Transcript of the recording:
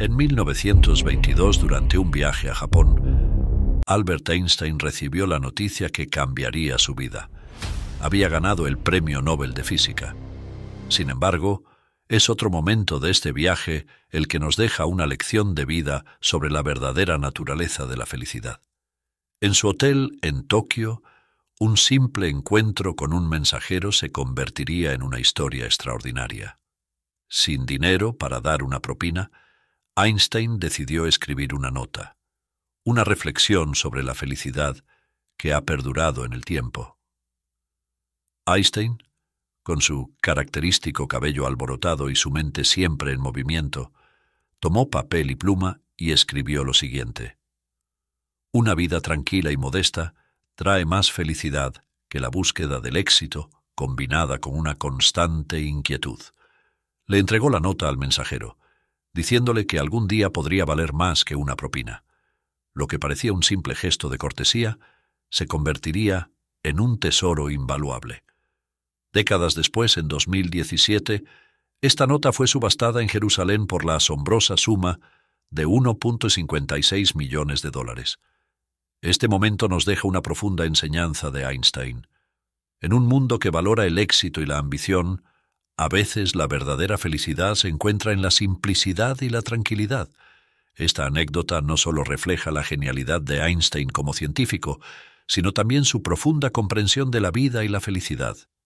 En 1922, durante un viaje a Japón, Albert Einstein recibió la noticia que cambiaría su vida. Había ganado el Premio Nobel de Física. Sin embargo, es otro momento de este viaje el que nos deja una lección de vida sobre la verdadera naturaleza de la felicidad. En su hotel en Tokio, un simple encuentro con un mensajero se convertiría en una historia extraordinaria. Sin dinero para dar una propina, Einstein decidió escribir una nota, una reflexión sobre la felicidad que ha perdurado en el tiempo. Einstein, con su característico cabello alborotado y su mente siempre en movimiento, tomó papel y pluma y escribió lo siguiente. Una vida tranquila y modesta trae más felicidad que la búsqueda del éxito combinada con una constante inquietud. Le entregó la nota al mensajero, diciéndole que algún día podría valer más que una propina. Lo que parecía un simple gesto de cortesía se convertiría en un tesoro invaluable. Décadas después, en 2017, esta nota fue subastada en Jerusalén por la asombrosa suma de 1.56 millones de dólares. Este momento nos deja una profunda enseñanza de Einstein. En un mundo que valora el éxito y la ambición, a veces la verdadera felicidad se encuentra en la simplicidad y la tranquilidad. Esta anécdota no solo refleja la genialidad de Einstein como científico, sino también su profunda comprensión de la vida y la felicidad.